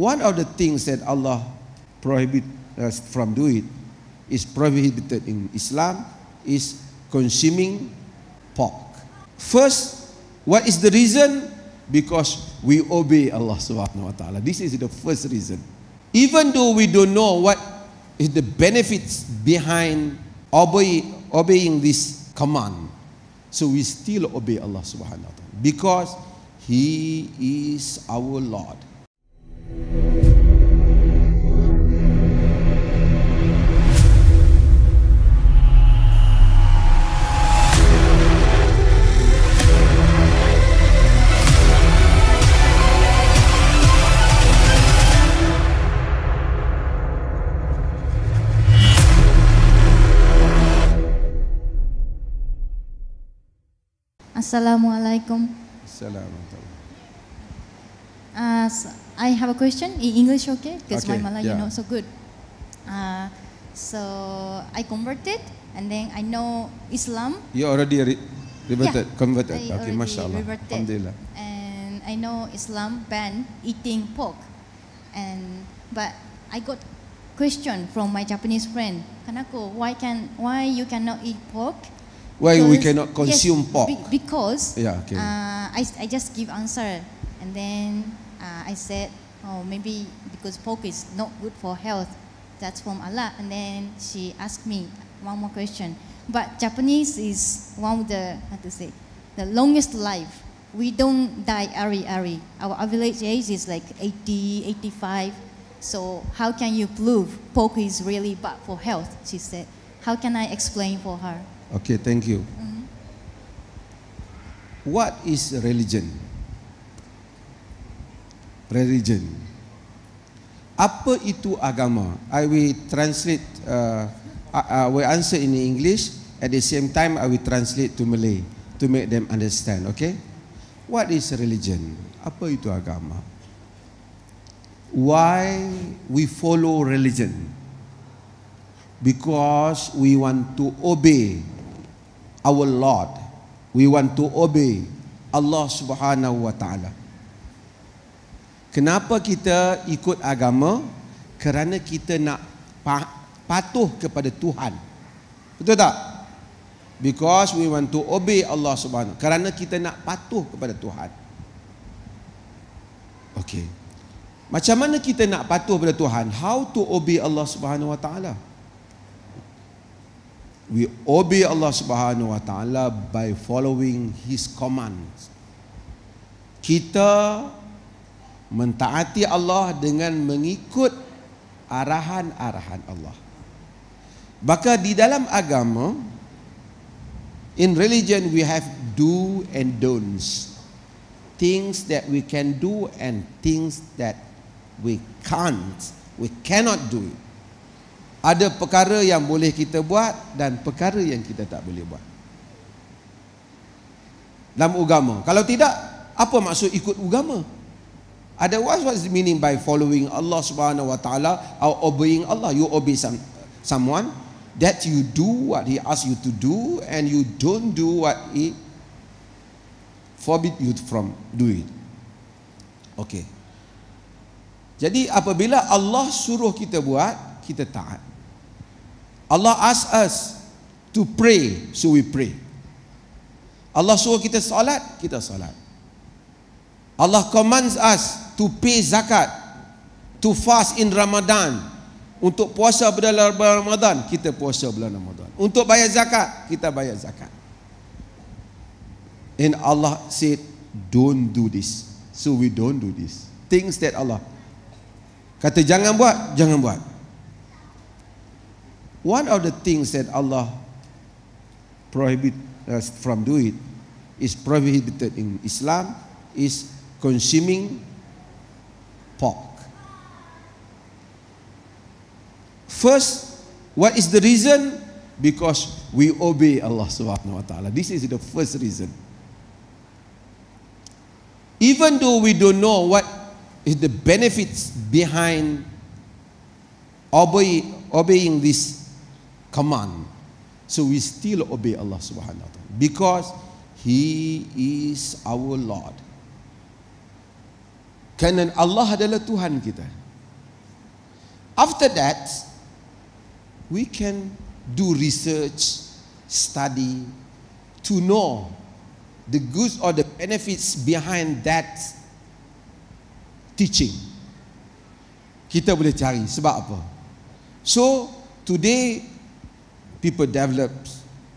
One of the things that Allah prohibit us from doing is prohibited in Islam is consuming pork. First, what is the reason? Because we obey Allah subhanahu wa ta'ala. This is the first reason. Even though we don't know what is the benefits behind obey, obeying this command, so we still obey Allah subhanahu wa ta'ala because He is our Lord. Assalamualaikum. Assalamualaikum. Uh, so I have a question in English, okay? Because okay. my Malay, yeah. you know, so good. Uh, so I converted, and then I know Islam. You already re- reverted, yeah. converted. I okay, mashallah. Reverted. Alhamdulillah. And I know Islam ban eating pork, and but I got question from my Japanese friend. Kanako, why can why you cannot eat pork? Why we cannot consume yes, pork? Be because yeah, okay. Uh, I, I just give answer and then uh, I said, oh, maybe because pork is not good for health. That's from Allah. And then she asked me one more question. But Japanese is one of the, how to say, the longest life. We don't die early, early. Our average age is like 80, 85. So how can you prove pork is really bad for health? She said. How can I explain for her? Okay, thank you. What is religion? Religion. Apa itu agama? I will translate. Uh, I will answer in English. At the same time, I will translate to Malay to make them understand. Okay? What is religion? Apa itu agama? Why we follow religion? Because we want to obey our Lord. We want to obey Allah Subhanahu wa taala. Kenapa kita ikut agama? Kerana kita nak patuh kepada Tuhan. Betul tak? Because we want to obey Allah Subhanahu. Kerana kita nak patuh kepada Tuhan. Okay. Macam mana kita nak patuh kepada Tuhan? How to obey Allah Subhanahu Wa Taala? we obey Allah Subhanahu Wa Taala by following His commands. Kita mentaati Allah dengan mengikut arahan-arahan Allah. Bahkan di dalam agama, in religion we have do and don'ts. Things that we can do and things that we can't, we cannot do it ada perkara yang boleh kita buat dan perkara yang kita tak boleh buat dalam agama kalau tidak apa maksud ikut agama ada what was meaning by following Allah Subhanahu wa taala or obeying Allah you obey some, someone that you do what he ask you to do and you don't do what he forbid you from do it okay jadi apabila Allah suruh kita buat kita taat Allah ask us to pray, so we pray. Allah suruh kita salat, kita salat. Allah commands us to pay zakat, to fast in Ramadan. Untuk puasa dalam bulan Ramadan, kita puasa bulan Ramadan. Untuk bayar zakat, kita bayar zakat. And Allah said, don't do this. So we don't do this. Things that Allah kata jangan buat, jangan buat. One of the things that Allah prohibit us from doing is prohibited in Islam is consuming pork. First, what is the reason? Because we obey Allah subhanahu wa ta'ala. This is the first reason. Even though we don't know what is the benefits behind obeying this command. So we still obey Allah Subhanahu wa Ta'ala because he is our Lord. Kanan Allah adalah Tuhan kita. After that, we can do research, study to know the goods or the benefits behind that teaching. Kita boleh cari sebab apa? So, today people develop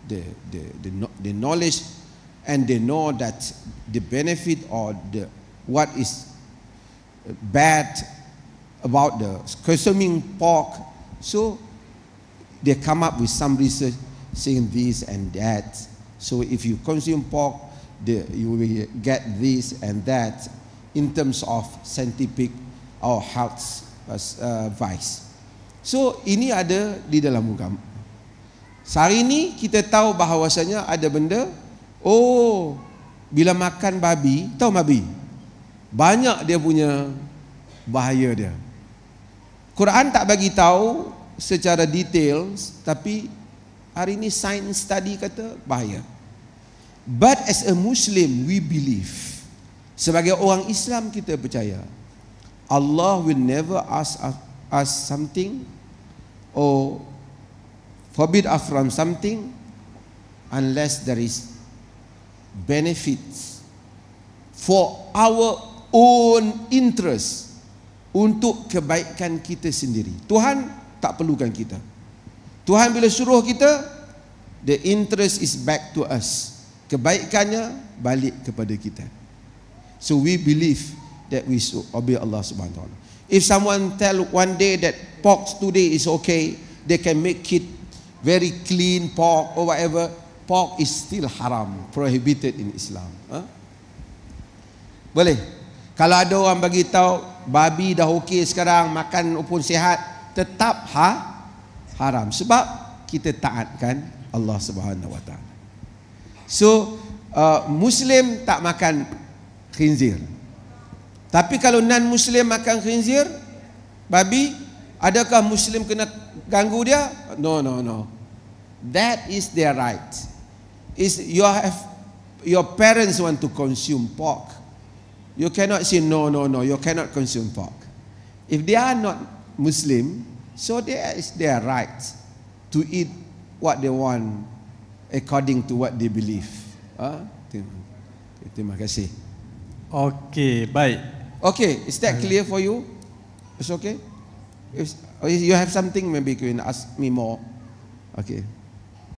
the, the, the, the knowledge and they know that the benefit or the, what is bad about the consuming pork. So they come up with some research saying this and that. So if you consume pork, the, you will get this and that in terms of scientific or health uh, uh, advice. So ini ada di dalam agama. Sehari ni kita tahu bahawasanya ada benda Oh Bila makan babi Tahu babi Banyak dia punya Bahaya dia Quran tak bagi tahu Secara detail Tapi Hari ni science study kata Bahaya But as a Muslim we believe Sebagai orang Islam kita percaya Allah will never ask us something Or oh, forbid us from something unless there is benefits for our own interest untuk kebaikan kita sendiri. Tuhan tak perlukan kita. Tuhan bila suruh kita the interest is back to us. Kebaikannya balik kepada kita. So we believe that we should obey Allah Subhanahu wa taala. If someone tell one day that pork today is okay, they can make it very clean pork or whatever, pork is still haram, prohibited in Islam. Huh? Ha? Boleh. Kalau ada orang bagi tahu babi dah okey sekarang, makan pun sihat, tetap ha haram sebab kita taatkan Allah Subhanahu Wa Taala. So uh, Muslim tak makan khinzir. Tapi kalau non Muslim makan khinzir, babi, adakah Muslim kena ganggu dia? No no no. That is their right. Is you have your parents want to consume pork. You cannot say no, no, no, you cannot consume pork. If they are not Muslim, so there is their right to eat what they want according to what they believe. Huh? Ah, terima kasih. Okay, baik. Okay, is that clear for you? It's okay? If, if oh, you have something, maybe you can ask me more. Okay.